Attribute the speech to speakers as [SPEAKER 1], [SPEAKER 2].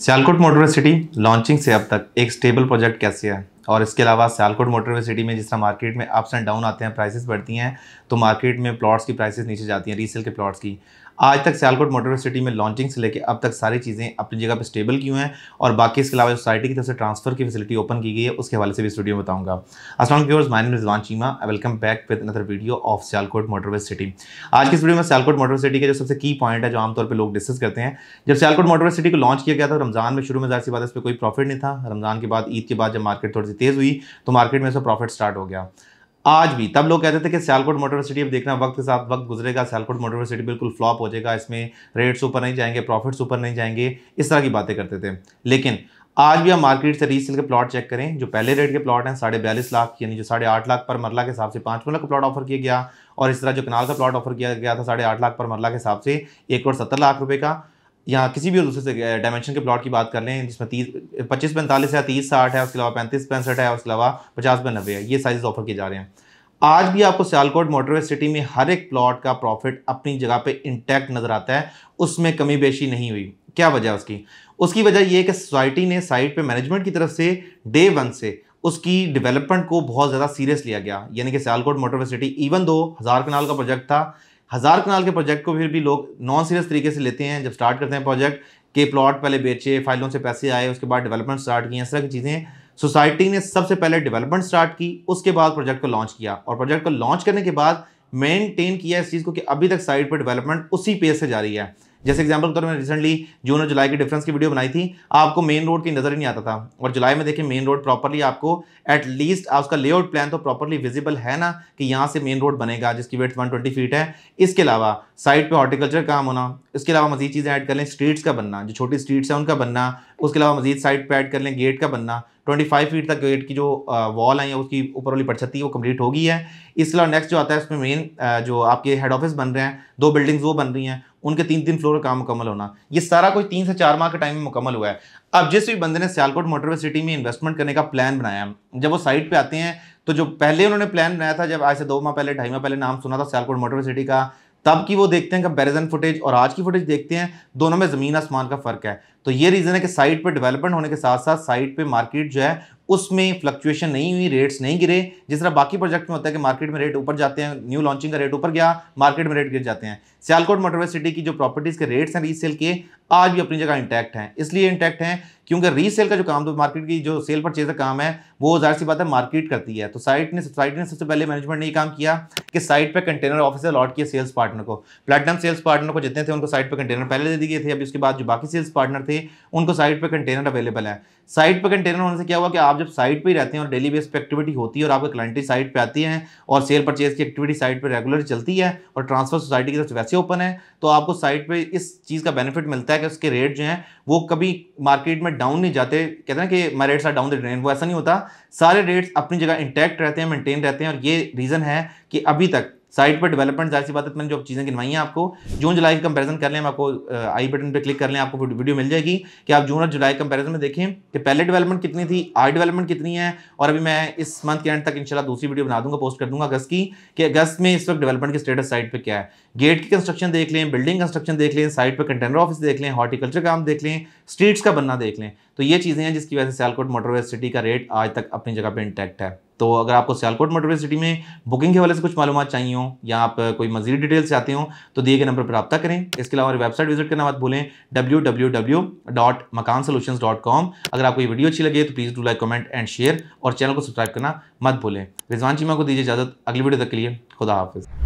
[SPEAKER 1] Sialkot motor city launching से अब तक एक स्टेबल प्रोजेक्ट कैसे है और इसके अलावा सियालकोट मोटरवे सिटी में जिस तरह मार्केट में अप्स एंड डाउन आते हैं प्राइसेस बढ़ती हैं तो मार्केट में प्लॉट्स की प्राइसेस नीचे जाती हैं रीसेल के प्लॉट्स की आज तक सियालकोट मोटरवे सिटी में लॉन्चिंग से लेकर अब तक सारी चीज़ें अपनी जगह पर स्टेबल की हुई हैं और बाकी इसके अलावा सोसाइटी की तरफ से ट्रांसफर की फैसिलिटी ओपन की गई है उसके हवाले से भी स्टूडियो बताऊंगा असलम व्यवर्स माइन Rizwan Cheema welcome back with another video of Sialkot motorway city आज की स्टूडियो वीडियो में सियालकोट मोटरवे सिटी का जो सबसे की पॉइंट है जो आमतौर पर लोग डिस्कस करते हैं जब सियालकोट मोटरवे सिटी को लॉन्च किया गया था रमजान में शुरू में जाहिर सी बात इस पर कोई प्रॉफिट नहीं था रमजान के बाद ईद के बाद जब मार्केट थोड़ी सी तेज़ हुई तो मार्केट में से प्रॉफिट स्टार्ट हो गया आज भी तब लोग कहते थे कि सियालकोट मोटर सिटी अब देखना वक्त के साथ वक्त गुजरेगा सियालकोट मोटर सिटी बिल्कुल फ्लॉप हो जाएगा इसमें रेट्स ऊपर नहीं जाएंगे प्रॉफिट्स ऊपर नहीं जाएंगे इस तरह की बातें करते थे लेकिन आज भी हम मार्केट से रीसेल के प्लॉट चेक करें जो पहले रेट के प्लॉट हैं साढ़े बयालीस लाख यानी जो साढ़े आठ लाख पर मरला के हिसाब से पाँच मरला का प्लॉट ऑफर किया गया और इस तरह जो कनाल का प्लॉट ऑफर किया गया था साढ़े आठ लाख पर मरला के हिसाब से एक करोड़ सत्तर लाख रुपए का या किसी भी दूसरे से डायमेंशन के प्लॉट की बात कर लें जिसमें तीस पच्चीस पैंतालीस है तीस साठ है उसके अलावा पैंतीस पैंसठ है उसके अलावा पचास बाय नब्बे है ये साइज ऑफर किए जा रहे हैं आज भी आपको सियालकोट मोटरवे सिटी में हर एक प्लॉट का प्रॉफिट अपनी जगह पे इंटैक्ट नज़र आता है उसमें कमी बेशी नहीं हुई क्या वजह उसकी उसकी वजह यह कि सोसाइटी ने साइट पे मैनेजमेंट की तरफ से डे वन से उसकी डेवलपमेंट को बहुत ज़्यादा सीरियस लिया गया यानी कि Sialkot motorway city even though हज़ार कनाल का प्रोजेक्ट था हज़ार कनाल के प्रोजेक्ट को फिर भी लोग नॉन सीरियस तरीके से लेते हैं जब स्टार्ट करते हैं प्रोजेक्ट के प्लॉट पहले बेचे फाइलों से पैसे आए उसके बाद डेवलपमेंट स्टार्ट किए इस तरह की चीज़ें सोसाइटी ने सबसे पहले डेवलपमेंट स्टार्ट की उसके बाद प्रोजेक्ट को लॉन्च किया और प्रोजेक्ट को लॉन्च करने के बाद मेनटेन किया इस चीज़ को कि अभी तक साइट पर डेवलपमेंट उसी पेज से जारी है जैसे एग्जाम्पल के तौर पर रिसेंटली जून और जुलाई के डिफरेंस की वीडियो बनाई थी आपको मेन रोड की नज़र ही नहीं आता था और जुलाई में देखिए मेन रोड प्रॉपरली आपको एटलीस्ट आप उसका लेआउट प्लान तो प्रॉपरली विजिबल है ना कि यहाँ से मेन रोड बनेगा जिसकी वेट वन ट्वेंटी फीट है इसके अलावा साइड पर हॉर्टिकल्चर काम होना इसके अलावा मजीद चीज़ें ऐड कर लें स्ट्रीट्स का बनना जो छोटी स्ट्रीट्स हैं उनका बनना उसके अलावा मजीद साइड पर ऐड कर लें गेट का बनना 25 फीट तक गेट की जो वॉल है उसकी ऊपर वाली परछती वो कंप्लीट होगी है इसके अलावा नेक्स्ट जो आता है उसमें मेन जो आपके हेड ऑफिस बन रहे हैं दो बिल्डिंग्स वो बन रही हैं उनके तीन तीन फ्लोर काम मुकम्मल होना ये सारा कुछ तीन से चार माह के टाइम में मुकम्मल हुआ है अब जिस भी बंदे ने सियालकोट मोटरवे सिटी में इन्वेस्टमेंट करने का प्लान बनाया जब वो साइट पे आते हैं तो जो पहले उन्होंने प्लान बनाया था जब आज से दो माह पहले ढाई माह पहले नाम सुना था सियालकोट मोटरवे सिटी का तब की वो देखते हैं कंपेरिजन फुटेज और आज की फुटेज देखते हैं दोनों में ज़मीन आसमान का फ़र्क है तो ये रीज़न है कि साइट पर डेवलपमेंट होने के साथ साथ साइट पे मार्केट जो है उसमें फ्लक्चुएशन नहीं हुई रेट्स नहीं गिरे जिस तरह बाकी प्रोजेक्ट में होता है कि मार्केट में रेट ऊपर जाते हैं न्यू लॉन्चिंग का रेट ऊपर गया मार्केट में रेट गिर जाते हैं सियालकोट मोटरवे सिटी की जो प्रॉपर्टीज़ के रेट्स हैं रीसेल के आज भी अपनी जगह इंटैक्ट हैं इसलिए इंटैक्ट हैं क्योंकि रीसेल का जो काम तो मार्केट की जो सेल परचेज का काम है वो ज़ाहिर सी बात है मार्केट करती है तो साइट ने साइट ने सबसे पहले मैनेजमेंट ने ये काम किया कि साइट पर कंटेनर ऑफिस अलॉट किया सेल्स पार्टनर को प्लेटनम सेल्स पार्टनर को जितने थे उनको साइट पर कंटेनर पहले दे दिए थे अभी उसके बाद जो बाकी सेल्स पार्टनर थे उनको साइट पर कंटेनर अवेलेबल है साइट पर कंटेनर होने से क्या हुआ कि आप जब साइट पर ही रहते हैं और डेली बेस पर एक्टिविटी होती है और आपके क्लाइंटी साइट पर आती है और सेल परचेज की एक्टिविटी साइट पर रेगुलर चलती है और ट्रांसफर सोसाइटी की तरफ वैसे ओपन है तो आपको साइट पे इस चीज़ का बेनिफिट मिलता है कि उसके रेट जो हैं वो कभी मार्केट में डाउन नहीं जाते कहते हैं कि my rates are down the drain वो ऐसा नहीं होता सारे रेट्स अपनी जगह इंटैक्ट रहते हैं मेंटेन रहते हैं और ये रीज़न है कि अभी तक साइट पर डेवलपमेंट जैसी बात है मैंने जो चीज़ें गिनवाई हैं आपको जून जुलाई की कंपेरिजन कर लें आपको आई बटन पर क्लिक कर लें आपको वीडियो मिल जाएगी कि आप जून और जुलाई कंपेरिजन में देखें कि पहले डेवलपमेंट कितनी थी आई डेवलपमेंट कितनी है और अभी मैं इस मंथ के एंड तक इनशाला दूसरी वीडियो बना दूंगा पोस्ट कर दूंगा अगस्त की कि अगस्त में इस वक्त डेवलपमेंट की स्टेटस साइट पर क्या है गेट की कंस्ट्रक्शन देख लें बिल्डिंग कंस्ट्रक्शन देख लें साइट पर कंटेनर ऑफिस देख लें हॉर्टिकल्चर काम देख लें स्ट्रीट्स का बनना देख लें तो ये चीज़ें हैं जिसकी वजह से सियालकोट मोटरवे सिटी का रेट आज तक अपनी जगह पर इंटैक्ट है तो अगर आपको सियालकोट मोटर सिटी में बुकिंग के हवाले से कुछ मालूम चाहिए हो या आप कोई मजीदी डिटेल्स चाहते हो तो दिए गए नंबर पर रब्ता करें इसके अलावा हमारी वेबसाइट विजिट करना मत भूलें W W W dot Makaan solution dot com अगर आपको ये वीडियो अच्छी लगे तो please do like comment and share और चैनल को सब्सक्राइब करना मत भूलें रिजवान चीमा को दीजिए इजाज़त अगली वीडियो तक के लिए खुदा हाफिज़